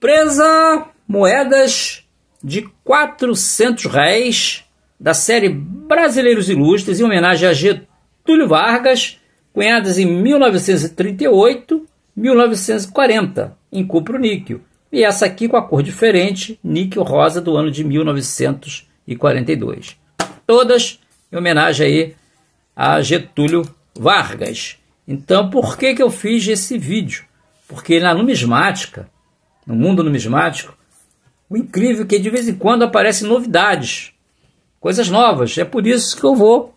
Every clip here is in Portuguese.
presa moedas de 400 réis da série Brasileiros Ilustres em homenagem a Getúlio Vargas, cunhadas em 1938 1940 em cupro níquel e essa aqui com a cor diferente, níquel rosa do ano de 1942. Todas em homenagem aí a Getúlio Vargas. Então, por que, que eu fiz esse vídeo? Porque é na numismática no mundo numismático, o incrível é que de vez em quando aparecem novidades, coisas novas. É por isso que eu vou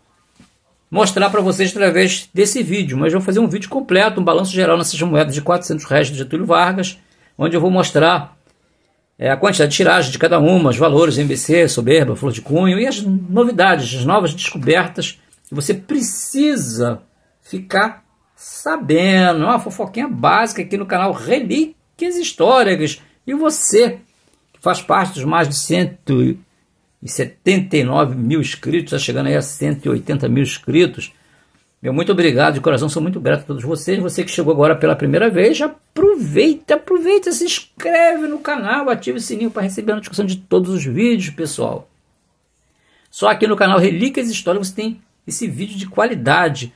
mostrar para vocês através desse vídeo, mas eu vou fazer um vídeo completo, um balanço geral nessas moedas de 400 reais de Getúlio Vargas, onde eu vou mostrar é, a quantidade de tiragem de cada uma, os valores, MBC, soberba, flor de cunho e as novidades, as novas descobertas que você precisa ficar sabendo. É uma fofoquinha básica aqui no canal Relic riquíssimas histórias. E você, que faz parte dos mais de 179 mil inscritos, está chegando aí a 180 mil inscritos. Meu muito obrigado, de coração, sou muito grato a todos vocês. Você que chegou agora pela primeira vez, aproveita, aproveita, se inscreve no canal, ative o sininho para receber a notificação de todos os vídeos, pessoal. Só aqui no canal Relíquias Históricas você tem esse vídeo de qualidade.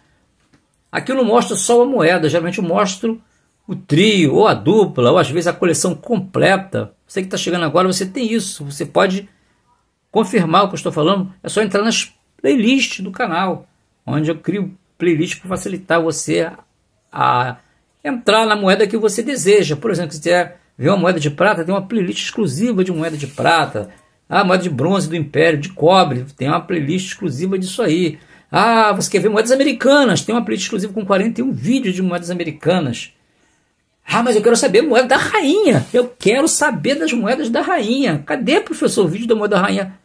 Aqui eu não mostro só a moeda, geralmente eu mostro o trio, ou a dupla, ou às vezes a coleção completa. Você que está chegando agora, você tem isso. Você pode confirmar o que eu estou falando. É só entrar nas playlists do canal, onde eu crio playlists para facilitar você a entrar na moeda que você deseja. Por exemplo, se quer ver uma moeda de prata, tem uma playlist exclusiva de moeda de prata. Ah, moeda de bronze do Império, de cobre, tem uma playlist exclusiva disso aí. Ah, você quer ver moedas americanas? Tem uma playlist exclusiva com 41 vídeos de moedas americanas. Ah, mas eu quero saber moeda da rainha. Eu quero saber das moedas da rainha. Cadê, professor, o vídeo da moeda da rainha?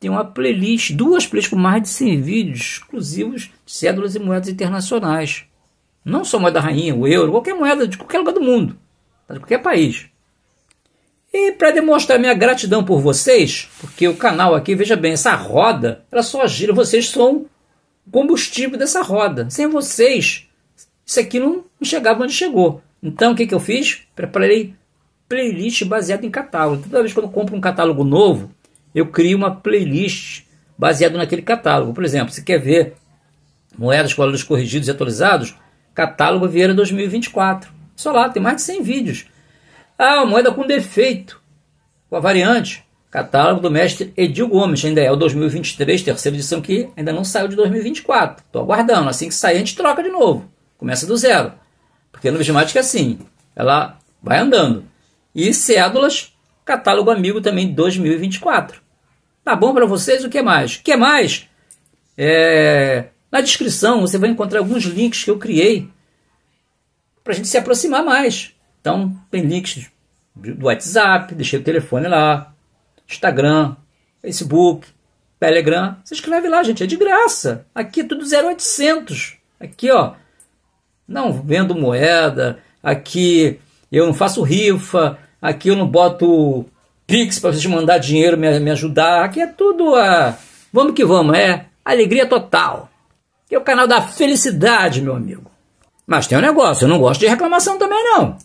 Tem uma playlist, duas playlists com mais de 100 vídeos exclusivos de cédulas e moedas internacionais. Não só moeda da rainha, o euro, qualquer moeda de qualquer lugar do mundo, tá? de qualquer país. E para demonstrar minha gratidão por vocês, porque o canal aqui, veja bem, essa roda, ela só gira, vocês são o combustível dessa roda. Sem vocês, isso aqui não chegava onde chegou. Então, o que, que eu fiz? Preparei playlist baseada em catálogo. Então, toda vez que eu compro um catálogo novo, eu crio uma playlist baseada naquele catálogo. Por exemplo, se quer ver moedas com valores corrigidos e atualizados, catálogo Vieira 2024. Só lá, tem mais de 100 vídeos. Ah, moeda com defeito, com a variante. Catálogo do mestre Edil Gomes, ainda é o 2023, terceira edição que ainda não saiu de 2024. Estou aguardando, assim que sair a gente troca de novo. Começa do zero. Porque no numismática é assim, ela vai andando. E cédulas, catálogo amigo também 2024. Tá bom para vocês? O que mais? O que mais? É... Na descrição você vai encontrar alguns links que eu criei para a gente se aproximar mais. Então, tem links do WhatsApp, deixei o telefone lá, Instagram, Facebook, Telegram. Se inscreve lá, gente, é de graça. Aqui é tudo 0800. Aqui, ó, não vendo moeda, aqui eu não faço rifa, aqui eu não boto Pix para vocês mandar dinheiro, me, me ajudar. Aqui é tudo a. Vamos que vamos, é alegria total. Que é o canal da felicidade, meu amigo. Mas tem um negócio, eu não gosto de reclamação também, não.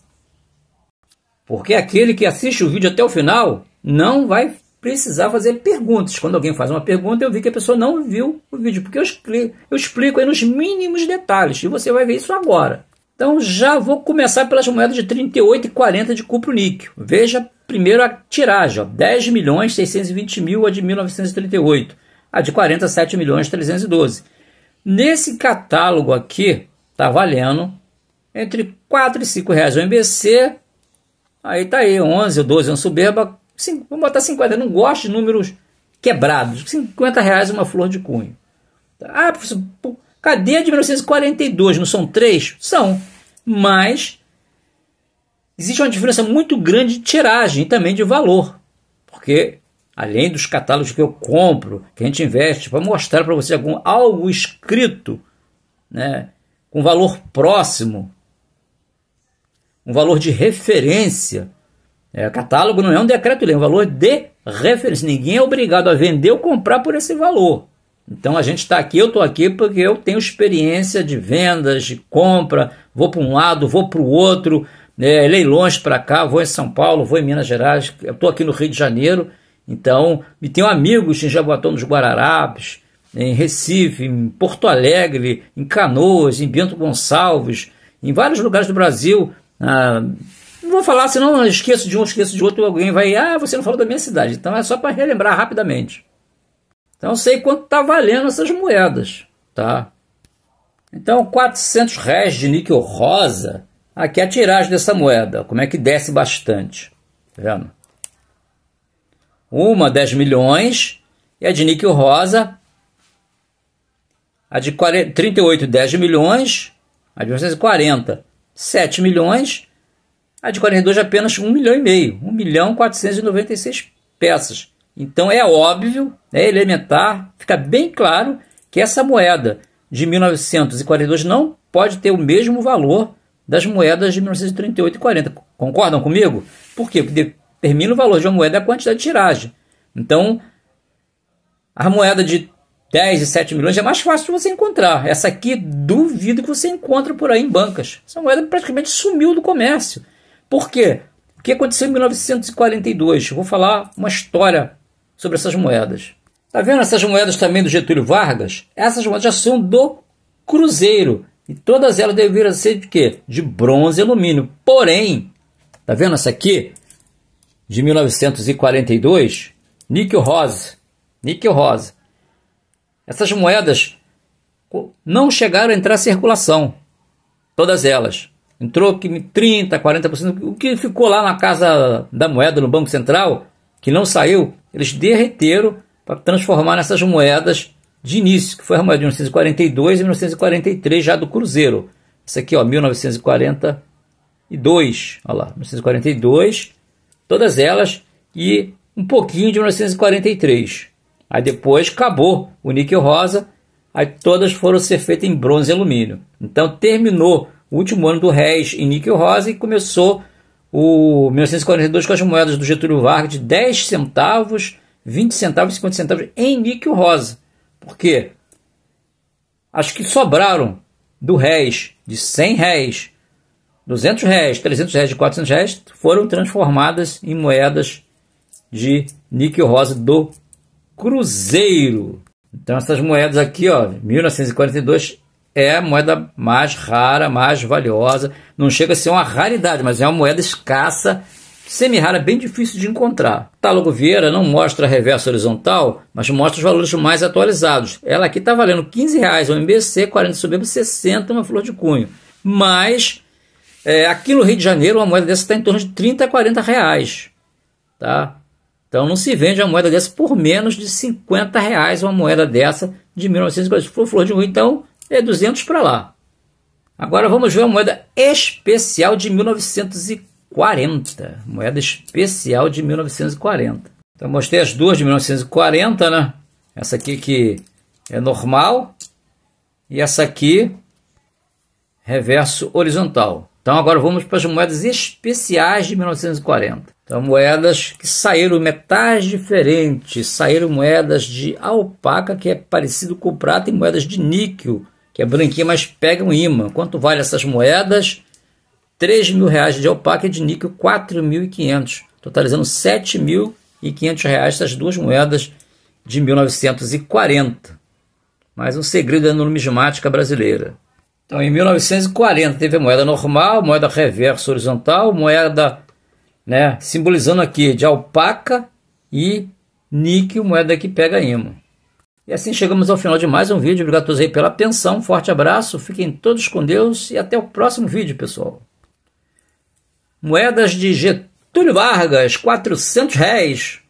Porque aquele que assiste o vídeo até o final não vai precisar fazer perguntas. Quando alguém faz uma pergunta, eu vi que a pessoa não viu o vídeo, porque eu explico, eu explico aí nos mínimos detalhes, e você vai ver isso agora. Então já vou começar pelas moedas de 38 e 40 de cupro níquel. Veja primeiro a tiragem, ó, 10 milhões 620 mil a de 1938, a de 47 milhões 312. Nesse catálogo aqui tá valendo entre 4 e 5 reais o MBC. Aí tá aí 11, 12 um suberba vamos botar 50. Eu não gosto de números quebrados. 50 reais uma flor de cunho. Tá. Ah, professor, cadê a de 1942? Não são três? São. Mas existe uma diferença muito grande de tiragem e também de valor. Porque, além dos catálogos que eu compro, que a gente investe, para mostrar para você algum, algo escrito né, com valor próximo, um valor de referência é, catálogo não é um decreto-lei, é um valor de referência. Ninguém é obrigado a vender ou comprar por esse valor. Então a gente está aqui, eu estou aqui porque eu tenho experiência de vendas, de compra, vou para um lado, vou para o outro, é, né, leilões para cá, vou em São Paulo, vou em Minas Gerais, estou aqui no Rio de Janeiro, então, e tenho amigos em Jaboatão dos Guararapes, em Recife, em Porto Alegre, em Canoas, em Bento Gonçalves, em vários lugares do Brasil, ah, vou falar, senão eu esqueço de um, esqueço de outro, alguém vai, ah, você não falou da minha cidade. Então é só para relembrar rapidamente. Então eu sei quanto tá valendo essas moedas, tá? Então 400 réis de níquel rosa, aqui ah, é a tiragem dessa moeda, como é que desce bastante, tá vendo? Uma 10 milhões e a de níquel rosa, a de 40, 38 10 milhões, a de 1940 7 milhões a ah, de 42 apenas 1 milhão e meio, 1 milhão 496 peças. Então é óbvio, é elementar, fica bem claro que essa moeda de 1942 não pode ter o mesmo valor das moedas de 1938 e 40. Concordam comigo? Por quê? Porque determina o valor de uma moeda a quantidade de tiragem. Então, a moeda de 10 e 7 milhões é mais fácil de você encontrar. Essa aqui, duvido que você encontre por aí em bancas. Essa moeda praticamente sumiu do comércio. Por quê? O que aconteceu em 1942? Eu vou falar uma história sobre essas moedas. Tá vendo essas moedas também do Getúlio Vargas? Essas moedas já são do Cruzeiro. E todas elas deveriam ser de quê? De bronze e alumínio. Porém, tá vendo essa aqui? De 1942, níquel rosa. Níquel rosa. Essas moedas não chegaram a entrar em circulação. Todas elas entrou que 30, 40%, o que ficou lá na casa da moeda no Banco Central, que não saiu, eles derreteram para transformar nessas moedas de início, que foi a moeda de 1942 e 1943 já do Cruzeiro. Isso aqui, ó, 1942, olha lá, 1942, todas elas e um pouquinho de 1943. Aí depois acabou o níquel rosa, aí todas foram ser feitas em bronze e alumínio. Então terminou o último ano do réis em níquel rosa e começou o 1942 com as moedas do Getúlio Vargas de 10 centavos, 20 centavos e 50 centavos em níquel rosa. Por quê? As que sobraram do réis, de 100 réis, 200 réis, 300 réis 400 réis foram transformadas em moedas de níquel rosa do Cruzeiro. Então essas moedas aqui, ó, 1942 é a moeda mais rara, mais valiosa. Não chega a ser uma raridade, mas é uma moeda escassa, semi-rara, bem difícil de encontrar. Tá Tálogo Vieira não mostra a reversa horizontal, mas mostra os valores mais atualizados. Ela aqui está valendo 15 reais um MBC, 40 subemos, 60 uma flor de cunho. Mas é, aqui no Rio de Janeiro uma moeda dessa está em torno de 30 a 40 reais. Tá? Então não se vende uma moeda dessa por menos de 50 reais uma moeda dessa de 1950. Flor de cunho, então é 200 para lá. Agora vamos ver a moeda especial de 1940. Moeda especial de 1940. Então mostrei as duas de 1940, né? Essa aqui que é normal e essa aqui reverso horizontal. Então agora vamos para as moedas especiais de 1940. Então moedas que saíram metais diferentes, saíram moedas de alpaca que é parecido com prata e moedas de níquel que é branquinha, mas pega um imã. Quanto vale essas moedas? 3 mil reais de alpaca e de níquel 4.500, totalizando 7.500 reais essas duas moedas de 1940. Mais um segredo da numismática brasileira. Então, em 1940 teve a moeda normal, moeda reverso horizontal, moeda né, simbolizando aqui de alpaca e níquel, moeda que pega imã. E assim chegamos ao final de mais um vídeo. Obrigado a todos aí pela atenção. Forte abraço, fiquem todos com Deus e até o próximo vídeo, pessoal. Moedas de Getúlio Vargas, 400 réis.